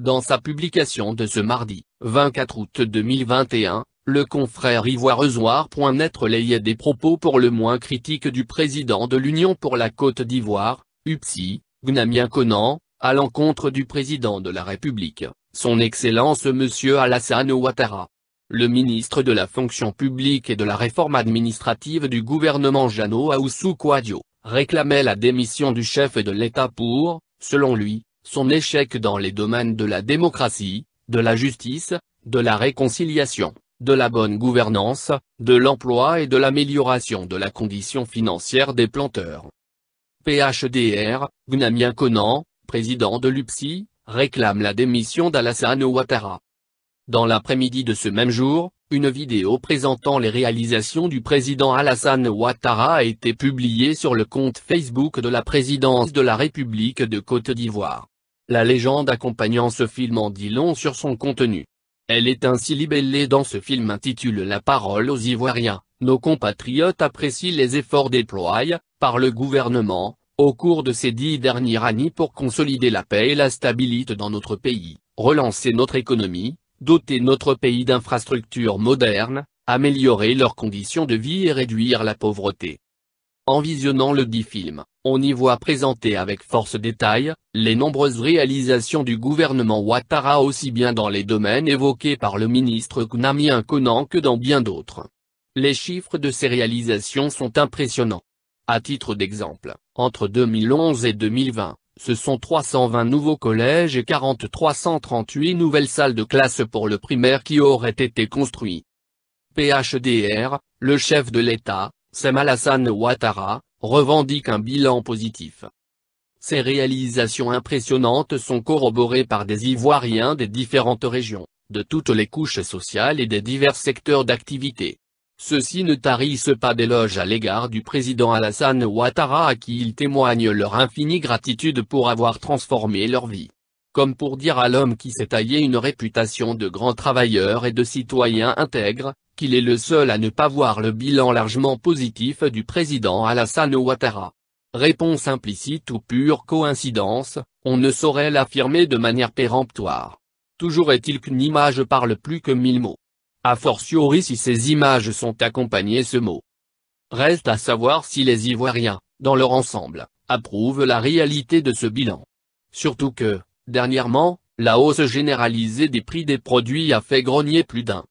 Dans sa publication de ce mardi, 24 août 2021, le confrère ivoiresoir.net relayait des propos pour le moins critiques du président de l'Union pour la Côte d'Ivoire, UPSI, Gnamien Conan, à l'encontre du président de la République, son Excellence Monsieur Alassane Ouattara. Le ministre de la fonction publique et de la réforme administrative du gouvernement Jano Aoussou Kouadio, réclamait la démission du chef de l'État pour, selon lui, son échec dans les domaines de la démocratie, de la justice, de la réconciliation, de la bonne gouvernance, de l'emploi et de l'amélioration de la condition financière des planteurs. PHDR, Gnamien Conan, président de l'UPSI, réclame la démission d'Alassane Ouattara. Dans l'après-midi de ce même jour, une vidéo présentant les réalisations du président Alassane Ouattara a été publiée sur le compte Facebook de la présidence de la République de Côte d'Ivoire. La légende accompagnant ce film en dit long sur son contenu. Elle est ainsi libellée dans ce film intitule La parole aux Ivoiriens. Nos compatriotes apprécient les efforts déployés, par le gouvernement, au cours de ces dix dernières années pour consolider la paix et la stabilité dans notre pays, relancer notre économie, doter notre pays d'infrastructures modernes, améliorer leurs conditions de vie et réduire la pauvreté. En visionnant le dit film, on y voit présenter avec force détail, les nombreuses réalisations du gouvernement Ouattara aussi bien dans les domaines évoqués par le ministre Kounamien Conan que dans bien d'autres. Les chiffres de ces réalisations sont impressionnants. À titre d'exemple, entre 2011 et 2020, ce sont 320 nouveaux collèges et 4338 nouvelles salles de classe pour le primaire qui auraient été construits. PHDR, le chef de l'État, Alassane Ouattara, revendique un bilan positif. Ces réalisations impressionnantes sont corroborées par des Ivoiriens des différentes régions, de toutes les couches sociales et des divers secteurs d'activité. Ceux-ci ne tarissent pas d'éloges à l'égard du président Alassane Ouattara à qui ils témoignent leur infinie gratitude pour avoir transformé leur vie. Comme pour dire à l'homme qui s'est taillé une réputation de grand travailleur et de citoyen intègre, qu'il est le seul à ne pas voir le bilan largement positif du président Alassane Ouattara. Réponse implicite ou pure coïncidence, on ne saurait l'affirmer de manière péremptoire. Toujours est-il qu'une image parle plus que mille mots. A fortiori si ces images sont accompagnées ce mot. Reste à savoir si les Ivoiriens, dans leur ensemble, approuvent la réalité de ce bilan. Surtout que, dernièrement, la hausse généralisée des prix des produits a fait grogner plus d'un.